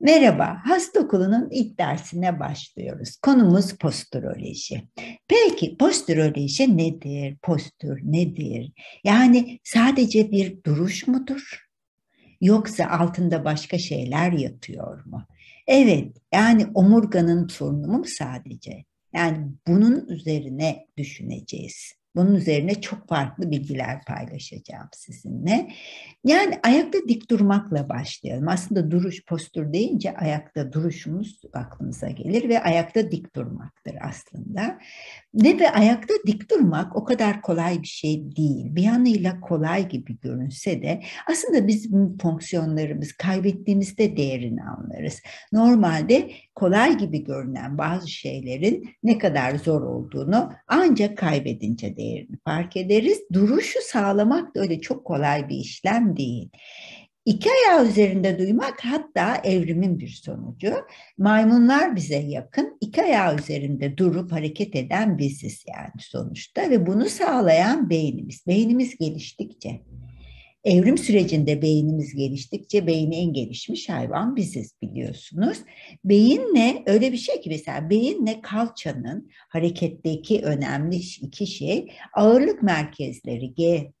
Merhaba, hasta okulunun ilk dersine başlıyoruz. Konumuz postüroloji. Peki postüroloji nedir? Postür nedir? Yani sadece bir duruş mudur? Yoksa altında başka şeyler yatıyor mu? Evet, yani omurganın sorunu mu sadece? Yani bunun üzerine düşüneceğiz. Bunun üzerine çok farklı bilgiler paylaşacağım sizinle. Yani ayakta dik durmakla başlayalım. Aslında duruş, postür deyince ayakta duruşumuz aklımıza gelir ve ayakta dik durmaktır aslında. Ne ve ayakta dik durmak o kadar kolay bir şey değil. Bir yanıyla kolay gibi görünse de aslında bizim fonksiyonlarımız kaybettiğimizde değerini anlarız. Normalde kolay gibi görünen bazı şeylerin ne kadar zor olduğunu ancak kaybedince değerini fark ederiz. Duruşu sağlamak da öyle çok kolay bir işlem değil. İki ayağı üzerinde duymak hatta evrimin bir sonucu. Maymunlar bize yakın, iki ayağı üzerinde durup hareket eden biziz yani sonuçta ve bunu sağlayan beynimiz. Beynimiz geliştikçe. Evrim sürecinde beynimiz geliştikçe beyni en gelişmiş hayvan biziz biliyorsunuz. Beyinle öyle bir şey ki mesela beyinle kalçanın hareketteki önemli iki şey ağırlık merkezleri G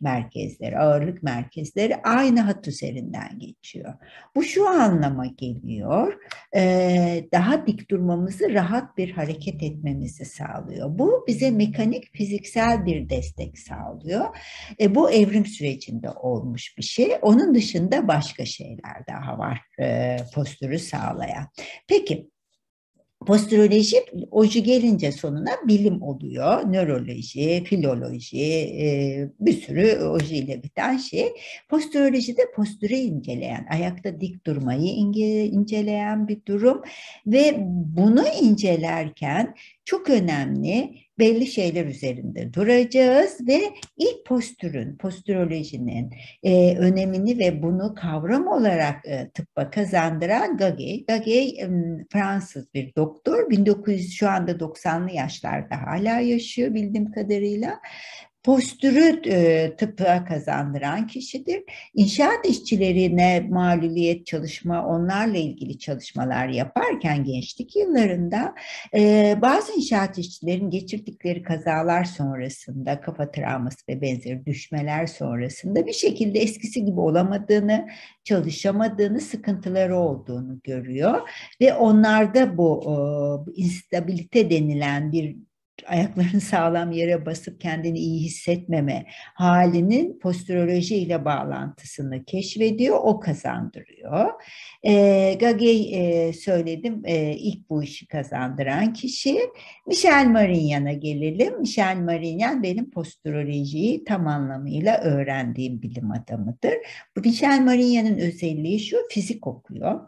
merkezleri, ağırlık merkezleri aynı hat üzerinden geçiyor. Bu şu anlama geliyor, daha dik durmamızı, rahat bir hareket etmemizi sağlıyor. Bu bize mekanik, fiziksel bir destek sağlıyor. E, bu evrim sürecinde olmuş bir şey. Onun dışında başka şeyler daha var postürü sağlayan. Peki, Postüroloji oji gelince sonuna bilim oluyor. Nöroloji, filoloji, e, bir sürü oji ile biten şey. Postüroloji de postürü inceleyen, ayakta dik durmayı inceleyen bir durum ve bunu incelerken çok önemli belli şeyler üzerinde duracağız ve ilk postürün, postürolojinin e, önemini ve bunu kavram olarak e, tıbba kazandıran Gage, Gage e, Fransız bir doktor. 1900 şu anda 90'lı yaşlarda hala yaşıyor bildiğim kadarıyla postürü e, tıpa kazandıran kişidir. İnşaat işçilerine maluliyet çalışma, onlarla ilgili çalışmalar yaparken gençlik yıllarında e, bazı inşaat işçilerin geçirdikleri kazalar sonrasında, kafa travması ve benzeri düşmeler sonrasında bir şekilde eskisi gibi olamadığını, çalışamadığını, sıkıntıları olduğunu görüyor ve onlarda bu instabilite denilen bir ayaklarını sağlam yere basıp kendini iyi hissetmeme halinin postüroloji ile bağlantısını keşfediyor, o kazandırıyor. E, Gagey e, söyledim e, ilk bu işi kazandıran kişi. Michel Marignan'a gelelim. Michel Marignan benim postürolojiyi tam anlamıyla öğrendiğim bilim adamıdır. Michel Marignan'ın özelliği şu, fizik okuyor.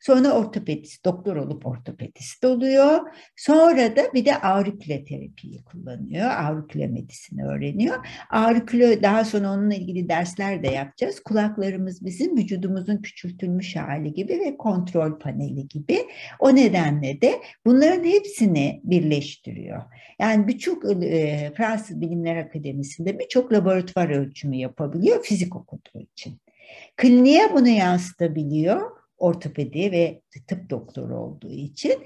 Sonra ortopedist, doktor olup ortopedist oluyor. Sonra da bir de auriküle terapiyi kullanıyor. Auriküle medisini öğreniyor. Auriküle daha sonra onunla ilgili dersler de yapacağız. Kulaklarımız bizim vücudumuzun küçültülmüş hali gibi ve kontrol paneli gibi. O nedenle de bunların hepsini birleştiriyor. Yani birçok e, Fransız Bilimler Akademisi'nde birçok laboratuvar ölçümü yapabiliyor fizik okuduğu için. Kliniğe bunu yansıtabiliyor ortopedi ve tıp doktoru olduğu için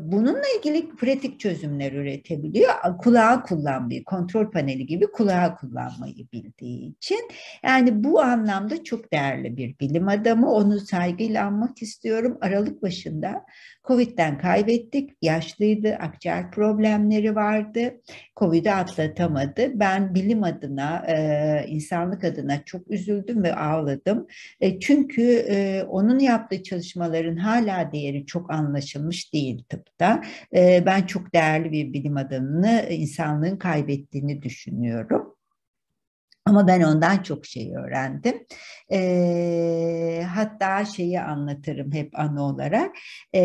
Bununla ilgili pratik çözümler üretebiliyor. Kulağı kullanmayı, kontrol paneli gibi kulağı kullanmayı bildiği için. Yani bu anlamda çok değerli bir bilim adamı. Onu saygıyla anmak istiyorum. Aralık başında Covid'den kaybettik. Yaşlıydı, akciğer problemleri vardı. Covid'i atlatamadı. Ben bilim adına, insanlık adına çok üzüldüm ve ağladım. E, çünkü onun yaptığı çalışmaların hala değeri çok anlaşılmış değil değil tıpta. Ben çok değerli bir bilim adamını insanlığın kaybettiğini düşünüyorum. Ama ben ondan çok şey öğrendim. E, hatta şeyi anlatırım hep anı olarak. E,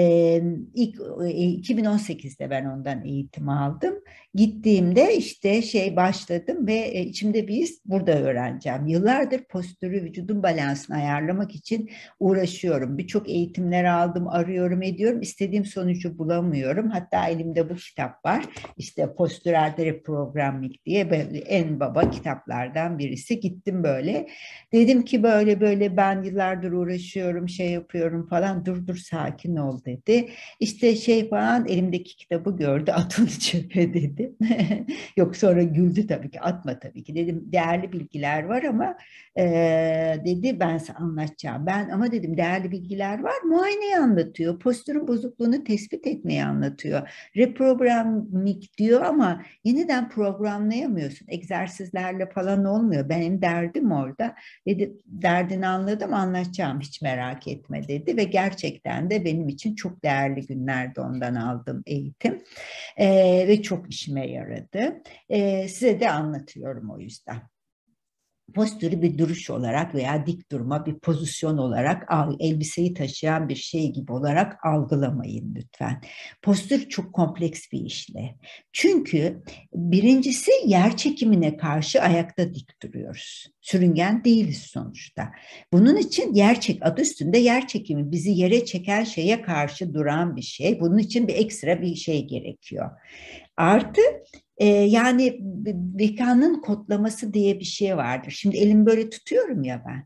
ilk, e, 2018'de ben ondan eğitim aldım. Gittiğimde işte şey başladım ve e, içimde biz burada öğreneceğim. Yıllardır postürü, vücudun balansını ayarlamak için uğraşıyorum. Birçok eğitimler aldım, arıyorum, ediyorum. İstediğim sonucu bulamıyorum. Hatta elimde bu kitap var. İşte postural terapi diye en baba kitaplardan gelen birisi. Gittim böyle. Dedim ki böyle böyle ben yıllardır uğraşıyorum, şey yapıyorum falan. Dur dur sakin ol dedi. İşte şey falan elimdeki kitabı gördü. At onu çöpe dedi. Yok sonra güldü tabii ki. Atma tabii ki. Dedim değerli bilgiler var ama e, dedi ben sana anlatacağım. Ben ama dedim değerli bilgiler var. Muayeneyi anlatıyor. Postürün bozukluğunu tespit etmeyi anlatıyor. Reprogramik diyor ama yeniden programlayamıyorsun. Egzersizlerle falan olmuyor olmuyor. Benim derdim orada. Dedi derdini anladım anlatacağım hiç merak etme dedi ve gerçekten de benim için çok değerli günlerde ondan aldım eğitim e, ve çok işime yaradı. E, size de anlatıyorum o yüzden postürü bir duruş olarak veya dik durma bir pozisyon olarak elbiseyi taşıyan bir şey gibi olarak algılamayın lütfen. Postür çok kompleks bir işle. Çünkü birincisi yer çekimine karşı ayakta dik duruyoruz. Sürüngen değiliz sonuçta. Bunun için yer çek adı üstünde yer çekimi bizi yere çeken şeye karşı duran bir şey. Bunun için bir ekstra bir şey gerekiyor. Artı e, yani vekanın kodlaması diye bir şey vardır. Şimdi elimi böyle tutuyorum ya ben.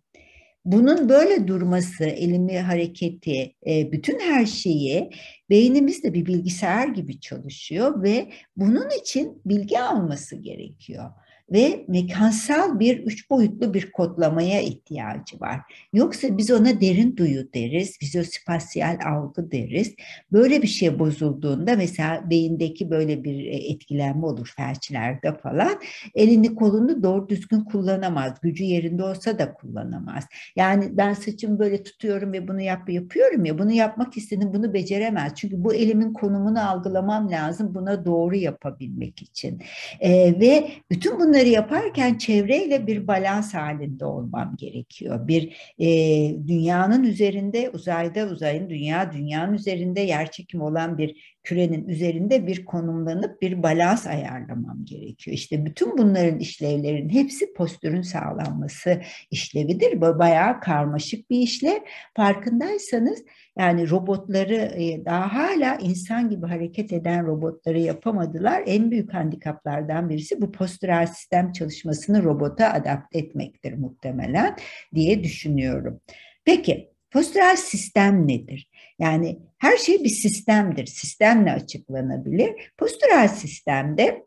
Bunun böyle durması, elimi hareketi, e, bütün her şeyi beynimiz de bir bilgisayar gibi çalışıyor ve bunun için bilgi alması gerekiyor ve mekansal bir üç boyutlu bir kodlamaya ihtiyacı var. Yoksa biz ona derin duyu deriz, vizyospasiyal algı deriz. Böyle bir şey bozulduğunda mesela beyindeki böyle bir e, etkilenme olur felçlerde falan. Elini kolunu doğru düzgün kullanamaz. Gücü yerinde olsa da kullanamaz. Yani ben saçımı böyle tutuyorum ve bunu yap yapıyorum ya bunu yapmak istedim bunu beceremez. Çünkü bu elimin konumunu algılamam lazım buna doğru yapabilmek için. Ee, ve bütün bunlar bunları yaparken çevreyle bir balans halinde olmam gerekiyor. Bir e, dünyanın üzerinde, uzayda uzayın dünya, dünyanın üzerinde yerçekim olan bir kürenin üzerinde bir konumlanıp bir balans ayarlamam gerekiyor. İşte bütün bunların işlevlerin hepsi postürün sağlanması işlevidir. Bu bayağı karmaşık bir işlev. Farkındaysanız yani robotları daha hala insan gibi hareket eden robotları yapamadılar. En büyük handikaplardan birisi bu postural sistem çalışmasını robota adapte etmektir muhtemelen diye düşünüyorum. Peki postural sistem nedir? Yani her şey bir sistemdir. Sistemle açıklanabilir. Postural sistemde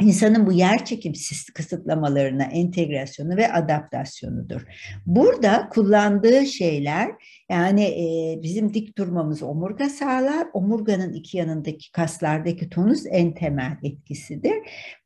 insanın bu yer çekimsiz kısıtlamalarına entegrasyonu ve adaptasyonudur. Burada kullandığı şeyler yani e, bizim dik durmamız omurga sağlar. Omurganın iki yanındaki kaslardaki tonus en temel etkisidir.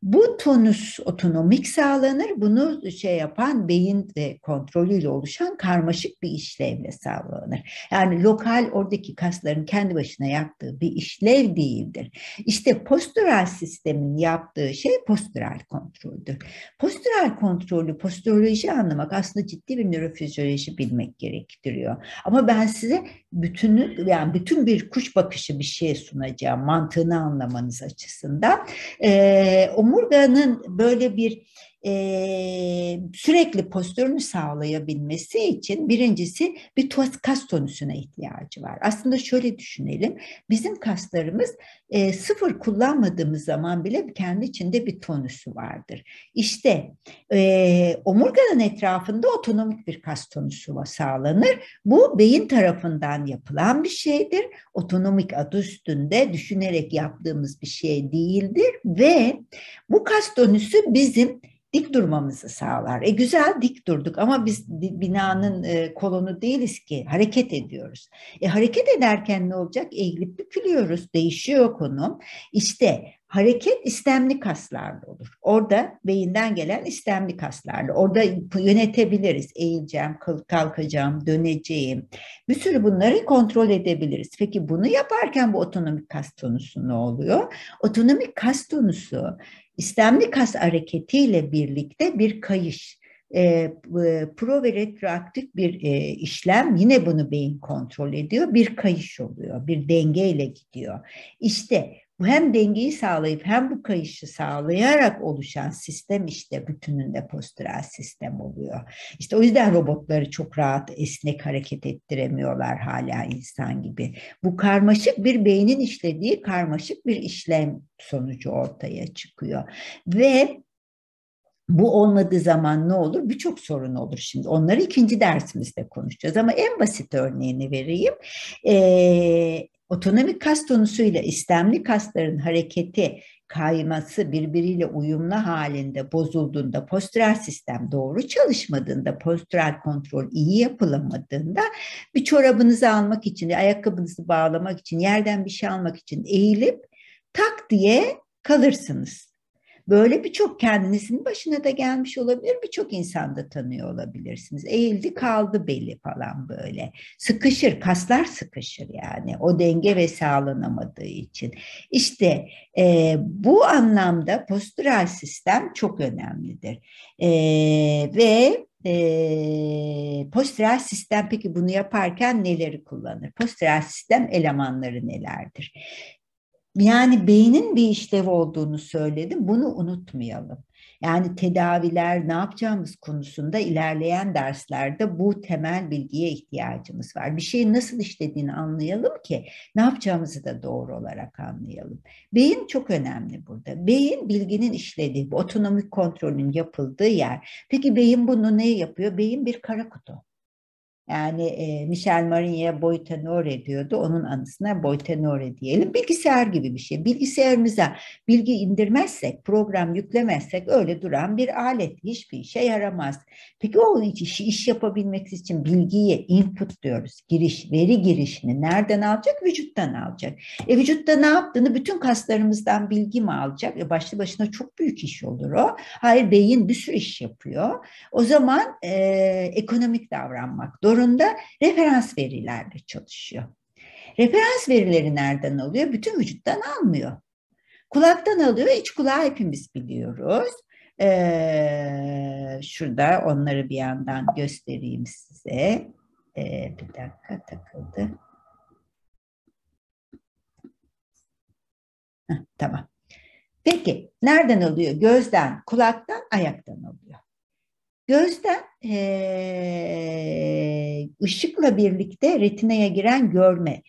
Bu tonus otonomik sağlanır. Bunu şey yapan beyin de kontrolüyle oluşan karmaşık bir işlevle sağlanır. Yani lokal oradaki kasların kendi başına yaptığı bir işlev değildir. İşte postural sistemin yaptığı şey postural kontroldür. Postural kontrolü, posturoloji anlamak aslında ciddi bir nörofizyoloji bilmek gerektiriyor. Ama ben size bütünü, yani bütün bir kuş bakışı bir şey sunacağım mantığını anlamanız açısından. Ee, omurganın böyle bir e, sürekli postürünü sağlayabilmesi için birincisi bir tuas kas tonüsüne ihtiyacı var. Aslında şöyle düşünelim. Bizim kaslarımız e, sıfır kullanmadığımız zaman bile kendi içinde bir tonüsü vardır. İşte e, omurganın etrafında otonomik bir kas tonüsü sağlanır. Bu beyin tarafından yapılan bir şeydir. Otonomik adı üstünde düşünerek yaptığımız bir şey değildir ve bu kas tonüsü bizim dik durmamızı sağlar. E güzel dik durduk ama biz binanın e, kolonu değiliz ki hareket ediyoruz. E hareket ederken ne olacak? Eğilip bükülüyoruz, değişiyor konum. İşte hareket istemli kaslarla olur. Orada beyinden gelen istemli kaslarla. Orada yönetebiliriz. Eğileceğim, kalkacağım, döneceğim. Bir sürü bunları kontrol edebiliriz. Peki bunu yaparken bu otonomik kas tonusu ne oluyor? Otonomik kas tonusu istemli kas hareketiyle birlikte bir kayış e, e, pro ve retroaktif bir e, işlem yine bunu beyin kontrol ediyor. Bir kayış oluyor, bir dengeyle gidiyor. İşte bu hem dengeyi sağlayıp hem bu kayışı sağlayarak oluşan sistem işte bütününde postural sistem oluyor. İşte o yüzden robotları çok rahat esnek hareket ettiremiyorlar hala insan gibi. Bu karmaşık bir beynin işlediği karmaşık bir işlem sonucu ortaya çıkıyor. Ve bu olmadığı zaman ne olur? Birçok sorun olur şimdi. Onları ikinci dersimizde konuşacağız. Ama en basit örneğini vereyim. Ee, otonomik kas tonusuyla istemli kasların hareketi kayması birbiriyle uyumlu halinde bozulduğunda postural sistem doğru çalışmadığında postural kontrol iyi yapılamadığında bir çorabınızı almak için ayakkabınızı bağlamak için yerden bir şey almak için eğilip tak diye kalırsınız. Böyle birçok kendinizin başına da gelmiş olabilir, birçok insanda tanıyor olabilirsiniz. Eğildi kaldı belli falan böyle. Sıkışır, kaslar sıkışır yani o denge ve sağlanamadığı için. İşte e, bu anlamda postural sistem çok önemlidir. E, ve e, postural sistem peki bunu yaparken neleri kullanır? Postural sistem elemanları nelerdir? yani beynin bir işlev olduğunu söyledim. Bunu unutmayalım. Yani tedaviler ne yapacağımız konusunda ilerleyen derslerde bu temel bilgiye ihtiyacımız var. Bir şeyi nasıl işlediğini anlayalım ki ne yapacağımızı da doğru olarak anlayalım. Beyin çok önemli burada. Beyin bilginin işlediği, otonomik kontrolün yapıldığı yer. Peki beyin bunu ne yapıyor? Beyin bir kara kutu. Yani e, Michel Marinier Boytenore diyordu. Onun anısına Boytenore diyelim. Bilgisayar gibi bir şey. Bilgisayarımıza bilgi indirmezsek, program yüklemezsek öyle duran bir alet. Hiçbir işe yaramaz. Peki o işi iş yapabilmek için bilgiye input diyoruz. Giriş, veri girişini nereden alacak? Vücuttan alacak. E vücutta ne yaptığını bütün kaslarımızdan bilgi mi alacak? E başlı başına çok büyük iş olur o. Hayır beyin bir sürü iş yapıyor. O zaman e, ekonomik davranmak doğru zorunda referans verilerle çalışıyor. Referans verileri nereden alıyor? Bütün vücuttan almıyor. Kulaktan alıyor. İç kulağı hepimiz biliyoruz. Ee, şurada onları bir yandan göstereyim size. Ee, bir dakika takıldı. Heh, tamam. Peki nereden alıyor? Gözden, kulaktan, ayaktan alıyor. Gözden e, Işıkla birlikte retinaya giren görme,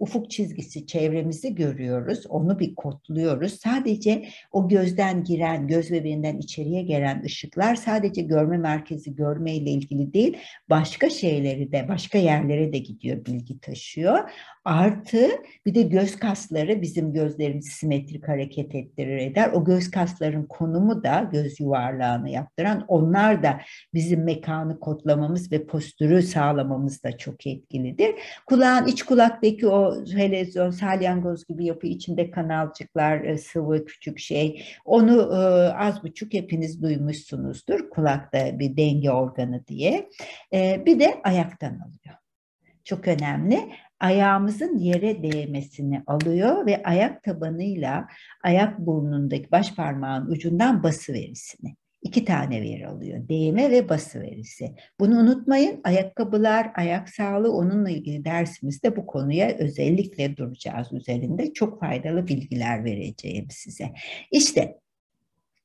ufuk çizgisi çevremizi görüyoruz. Onu bir kodluyoruz. Sadece o gözden giren, göz bebeğinden içeriye gelen ışıklar sadece görme merkezi görmeyle ilgili değil, başka şeyleri de, başka yerlere de gidiyor, bilgi taşıyor. Artı bir de göz kasları bizim gözlerimizi simetrik hareket ettirir eder. O göz kasların konumu da göz yuvarlağını yaptıran onlar da bizim mekanı kodlamamız ve postürü sağlamamız da çok etkilidir. Kulağın iç kulaktaki o helezyon, salyangoz gibi yapı içinde kanalcıklar, e, sıvı küçük şey onu e, az buçuk hepiniz duymuşsunuzdur. Kulakta bir denge organı diye. E, bir de ayaktan alıyor çok önemli ayağımızın yere değmesini alıyor ve ayak tabanıyla ayak burnundaki baş parmağın ucundan bası verisini. İki tane veri alıyor. Değme ve bası verisi. Bunu unutmayın. Ayakkabılar, ayak sağlığı onunla ilgili dersimizde bu konuya özellikle duracağız üzerinde. Çok faydalı bilgiler vereceğim size. İşte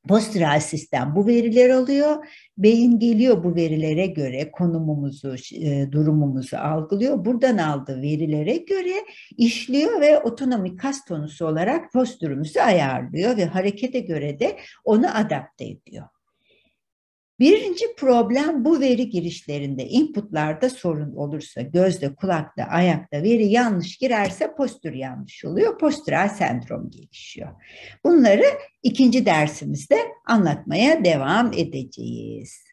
Postural sistem bu veriler alıyor. Beyin geliyor bu verilere göre konumumuzu, e, durumumuzu algılıyor. Buradan aldığı verilere göre işliyor ve otonomik kas tonusu olarak postürümüzü ayarlıyor ve harekete göre de onu adapte ediyor. Birinci problem bu veri girişlerinde, inputlarda sorun olursa, gözde, kulakta, ayakta veri yanlış girerse postür yanlış oluyor, postural sendrom gelişiyor. Bunları ikinci dersimizde anlatmaya devam edeceğiz.